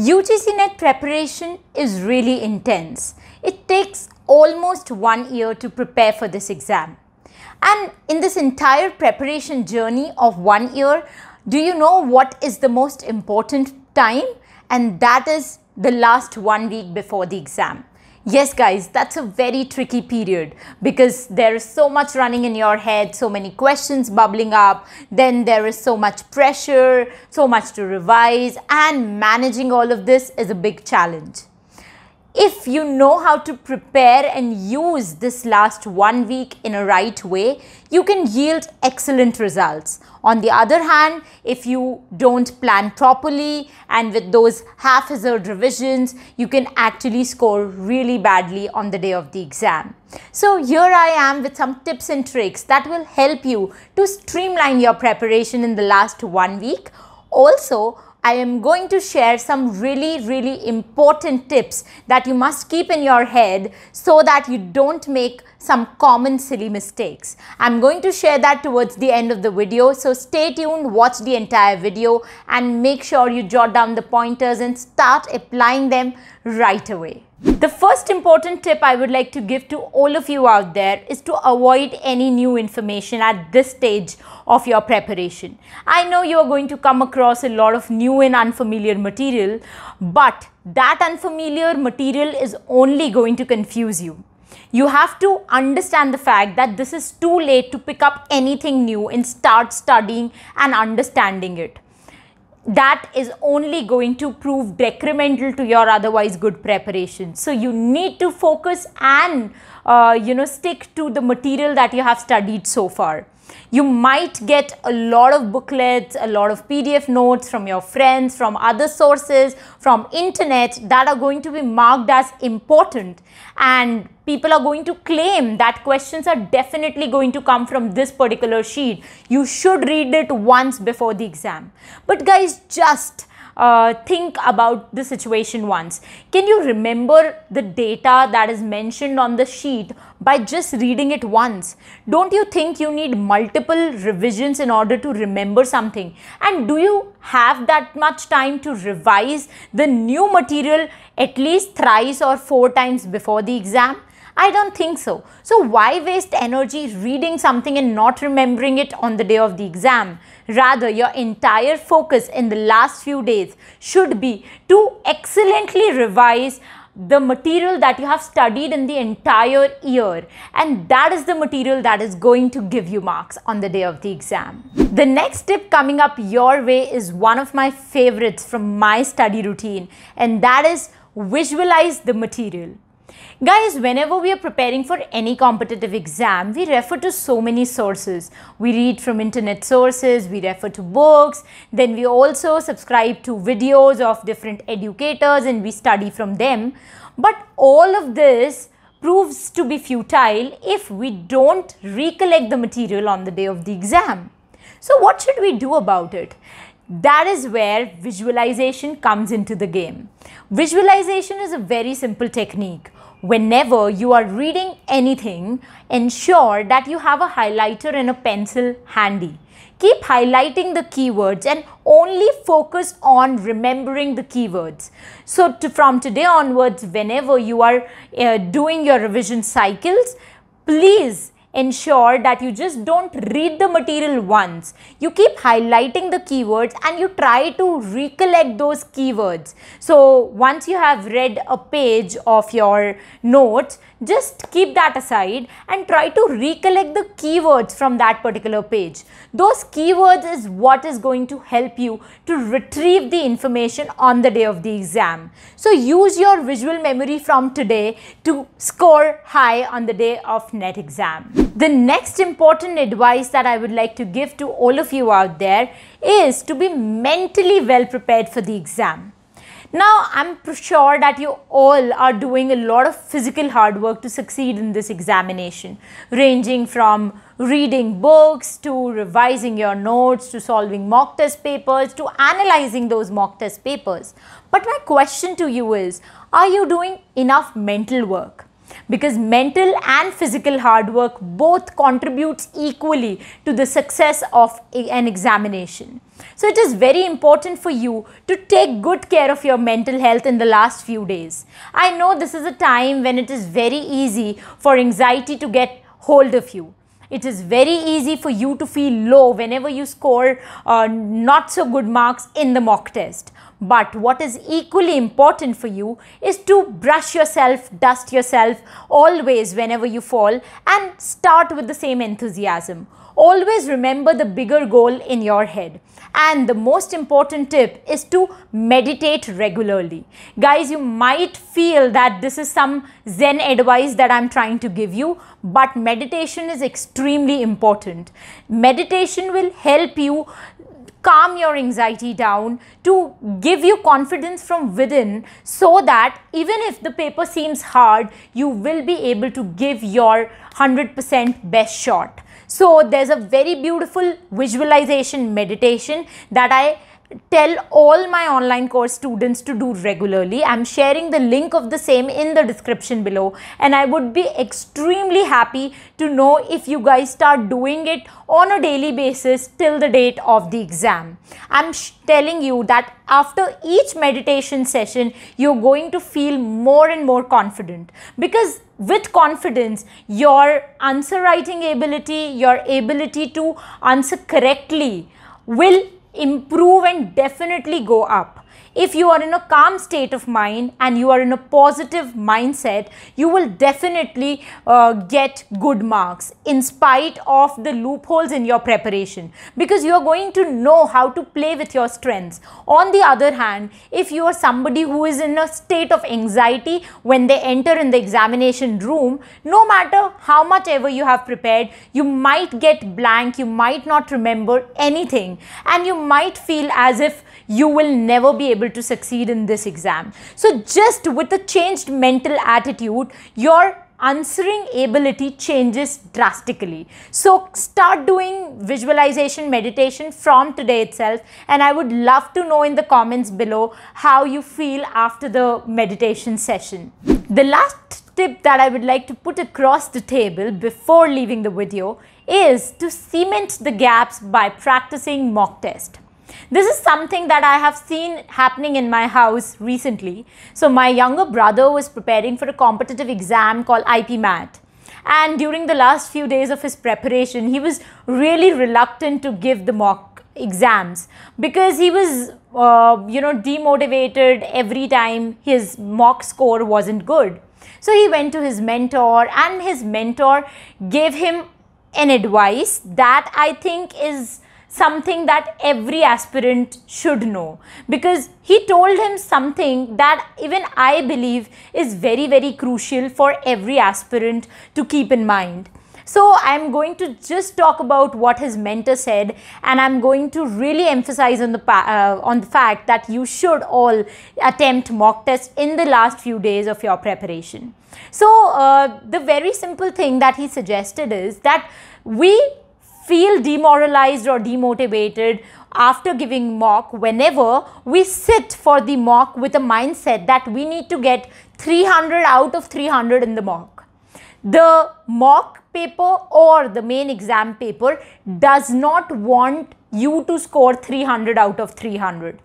UGC NET preparation is really intense. It takes almost one year to prepare for this exam. And in this entire preparation journey of one year, do you know what is the most important time? And that is the last one week before the exam. Yes, guys, that's a very tricky period because there is so much running in your head, so many questions bubbling up, then there is so much pressure, so much to revise, and managing all of this is a big challenge if you know how to prepare and use this last one week in a right way, you can yield excellent results. On the other hand, if you don't plan properly and with those haphazard revisions, you can actually score really badly on the day of the exam. So here I am with some tips and tricks that will help you to streamline your preparation in the last one week. Also, I am going to share some really, really important tips that you must keep in your head so that you don't make some common silly mistakes. I'm going to share that towards the end of the video. So stay tuned, watch the entire video and make sure you jot down the pointers and start applying them right away. The first important tip I would like to give to all of you out there is to avoid any new information at this stage of your preparation. I know you are going to come across a lot of new and unfamiliar material, but that unfamiliar material is only going to confuse you. You have to understand the fact that this is too late to pick up anything new and start studying and understanding it that is only going to prove detrimental to your otherwise good preparation. So you need to focus and uh, you know stick to the material that you have studied so far. You might get a lot of booklets, a lot of PDF notes from your friends, from other sources, from internet that are going to be marked as important and people are going to claim that questions are definitely going to come from this particular sheet. You should read it once before the exam. But guys, just uh, think about the situation once. Can you remember the data that is mentioned on the sheet by just reading it once? Don't you think you need multiple revisions in order to remember something? And do you have that much time to revise the new material at least thrice or four times before the exam? I don't think so. So why waste energy reading something and not remembering it on the day of the exam? Rather, your entire focus in the last few days should be to excellently revise the material that you have studied in the entire year and that is the material that is going to give you marks on the day of the exam. The next tip coming up your way is one of my favorites from my study routine and that is visualize the material. Guys, whenever we are preparing for any competitive exam, we refer to so many sources. We read from internet sources, we refer to books, then we also subscribe to videos of different educators and we study from them. But all of this proves to be futile if we don't recollect the material on the day of the exam. So what should we do about it? That is where visualization comes into the game. Visualization is a very simple technique whenever you are reading anything, ensure that you have a highlighter and a pencil handy. Keep highlighting the keywords and only focus on remembering the keywords. So to, from today onwards, whenever you are uh, doing your revision cycles, please ensure that you just don't read the material once. You keep highlighting the keywords and you try to recollect those keywords. So once you have read a page of your notes, just keep that aside and try to recollect the keywords from that particular page. Those keywords is what is going to help you to retrieve the information on the day of the exam. So use your visual memory from today to score high on the day of NET exam. The next important advice that I would like to give to all of you out there is to be mentally well prepared for the exam. Now, I'm sure that you all are doing a lot of physical hard work to succeed in this examination, ranging from reading books to revising your notes to solving mock test papers to analyzing those mock test papers. But my question to you is, are you doing enough mental work? because mental and physical hard work both contributes equally to the success of an examination. So it is very important for you to take good care of your mental health in the last few days. I know this is a time when it is very easy for anxiety to get hold of you it is very easy for you to feel low whenever you score uh, not so good marks in the mock test. But what is equally important for you is to brush yourself, dust yourself always whenever you fall and start with the same enthusiasm. Always remember the bigger goal in your head. And the most important tip is to meditate regularly. Guys, you might feel that this is some Zen advice that I'm trying to give you, but meditation is extremely important. Meditation will help you calm your anxiety down, to give you confidence from within so that even if the paper seems hard, you will be able to give your 100% best shot. So there's a very beautiful visualization meditation that I tell all my online course students to do regularly. I'm sharing the link of the same in the description below and I would be extremely happy to know if you guys start doing it on a daily basis till the date of the exam. I'm telling you that after each meditation session, you're going to feel more and more confident because with confidence, your answer writing ability, your ability to answer correctly will improve and definitely go up if you are in a calm state of mind and you are in a positive mindset, you will definitely uh, get good marks in spite of the loopholes in your preparation because you are going to know how to play with your strengths. On the other hand, if you are somebody who is in a state of anxiety when they enter in the examination room, no matter how much ever you have prepared, you might get blank, you might not remember anything and you might feel as if you will never be able able to succeed in this exam. So just with a changed mental attitude, your answering ability changes drastically. So start doing visualization meditation from today itself and I would love to know in the comments below how you feel after the meditation session. The last tip that I would like to put across the table before leaving the video is to cement the gaps by practicing mock test. This is something that I have seen happening in my house recently. So my younger brother was preparing for a competitive exam called IP Mat. And during the last few days of his preparation, he was really reluctant to give the mock exams because he was, uh, you know, demotivated every time his mock score wasn't good. So he went to his mentor and his mentor gave him an advice that I think is something that every aspirant should know because he told him something that even I believe is very, very crucial for every aspirant to keep in mind. So I'm going to just talk about what his mentor said and I'm going to really emphasize on the uh, on the fact that you should all attempt mock tests in the last few days of your preparation. So uh, the very simple thing that he suggested is that we feel demoralized or demotivated after giving mock whenever we sit for the mock with a mindset that we need to get 300 out of 300 in the mock. The mock paper or the main exam paper does not want you to score 300 out of 300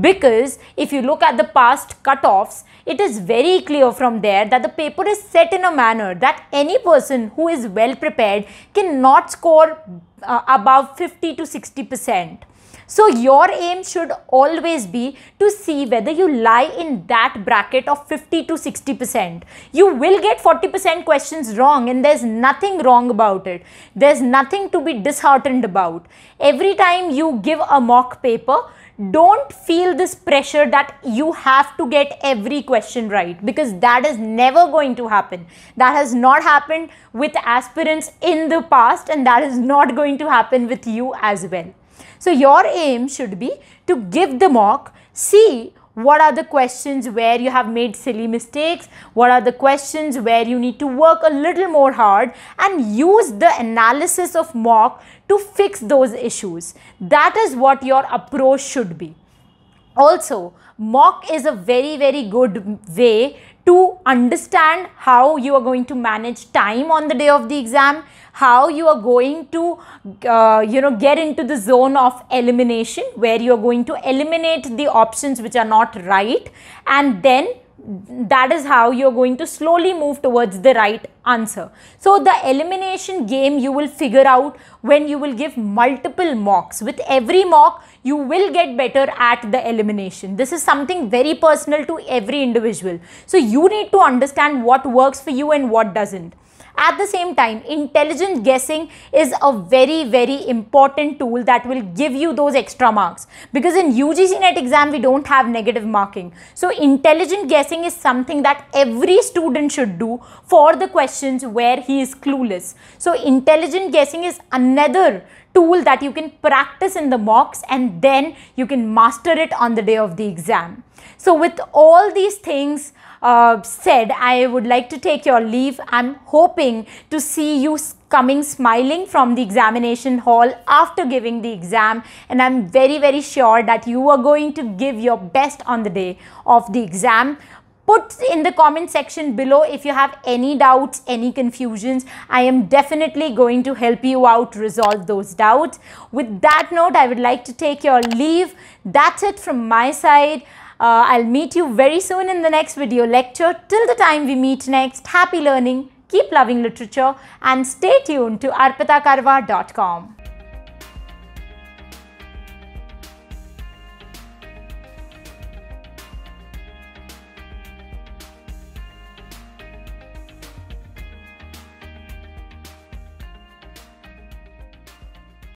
because if you look at the past cutoffs, it is very clear from there that the paper is set in a manner that any person who is well prepared cannot score uh, above 50 to 60 percent. So your aim should always be to see whether you lie in that bracket of 50 to 60%. You will get 40% questions wrong and there's nothing wrong about it. There's nothing to be disheartened about. Every time you give a mock paper, don't feel this pressure that you have to get every question right because that is never going to happen. That has not happened with aspirants in the past and that is not going to happen with you as well. So your aim should be to give the mock, see what are the questions where you have made silly mistakes, what are the questions where you need to work a little more hard and use the analysis of mock to fix those issues. That is what your approach should be. Also, mock is a very, very good way to understand how you are going to manage time on the day of the exam, how you are going to, uh, you know, get into the zone of elimination where you are going to eliminate the options which are not right and then that is how you're going to slowly move towards the right answer. So the elimination game you will figure out when you will give multiple mocks. With every mock, you will get better at the elimination. This is something very personal to every individual. So you need to understand what works for you and what doesn't. At the same time, intelligent guessing is a very, very important tool that will give you those extra marks. Because in UGC NET exam, we don't have negative marking. So intelligent guessing is something that every student should do for the questions where he is clueless. So intelligent guessing is another tool that you can practice in the mocks and then you can master it on the day of the exam. So with all these things, uh, said, I would like to take your leave. I'm hoping to see you coming smiling from the examination hall after giving the exam and I'm very very sure that you are going to give your best on the day of the exam put in the comment section below if you have any doubts, any confusions. I am definitely going to help you out resolve those doubts. With that note, I would like to take your leave. That's it from my side. Uh, I'll meet you very soon in the next video lecture. Till the time we meet next, happy learning, keep loving literature and stay tuned to arpitakarva.com.